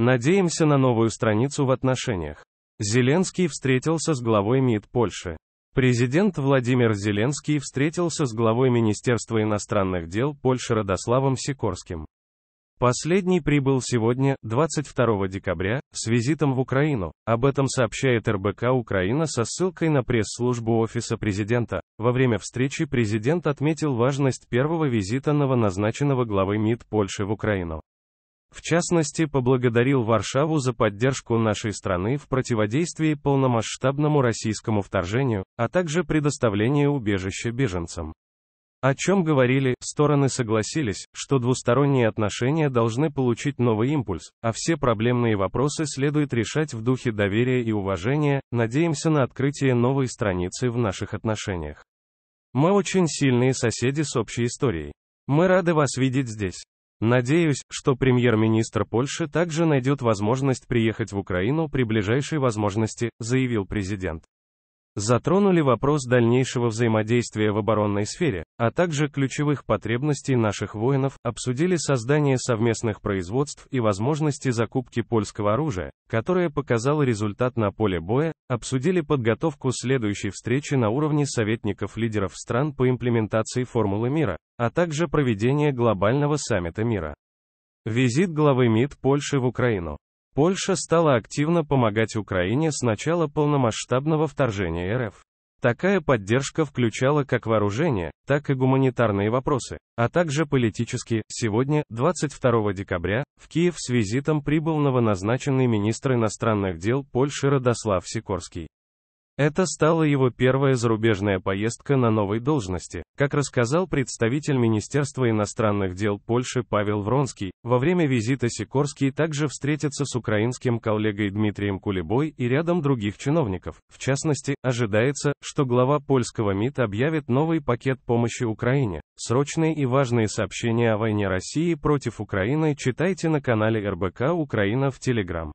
Надеемся на новую страницу в отношениях. Зеленский встретился с главой МИД Польши. Президент Владимир Зеленский встретился с главой Министерства иностранных дел Польши Радославом Сикорским. Последний прибыл сегодня, 22 декабря, с визитом в Украину. Об этом сообщает РБК Украина со ссылкой на пресс-службу Офиса президента. Во время встречи президент отметил важность первого визита новоназначенного главы МИД Польши в Украину. В частности, поблагодарил Варшаву за поддержку нашей страны в противодействии полномасштабному российскому вторжению, а также предоставление убежища беженцам. О чем говорили, стороны согласились, что двусторонние отношения должны получить новый импульс, а все проблемные вопросы следует решать в духе доверия и уважения, надеемся на открытие новой страницы в наших отношениях. Мы очень сильные соседи с общей историей. Мы рады вас видеть здесь. Надеюсь, что премьер-министр Польши также найдет возможность приехать в Украину при ближайшей возможности, заявил президент затронули вопрос дальнейшего взаимодействия в оборонной сфере, а также ключевых потребностей наших воинов, обсудили создание совместных производств и возможности закупки польского оружия, которое показало результат на поле боя, обсудили подготовку следующей встречи на уровне советников лидеров стран по имплементации формулы мира, а также проведение глобального саммита мира. Визит главы МИД Польши в Украину. Польша стала активно помогать Украине с начала полномасштабного вторжения РФ. Такая поддержка включала как вооружение, так и гуманитарные вопросы, а также политические. Сегодня, 22 декабря, в Киев с визитом прибыл новоназначенный министр иностранных дел Польши Радослав Сикорский. Это стала его первая зарубежная поездка на новой должности. Как рассказал представитель Министерства иностранных дел Польши Павел Вронский, во время визита Сикорский также встретится с украинским коллегой Дмитрием Кулебой и рядом других чиновников. В частности, ожидается, что глава польского МИД объявит новый пакет помощи Украине. Срочные и важные сообщения о войне России против Украины читайте на канале РБК Украина в Телеграм.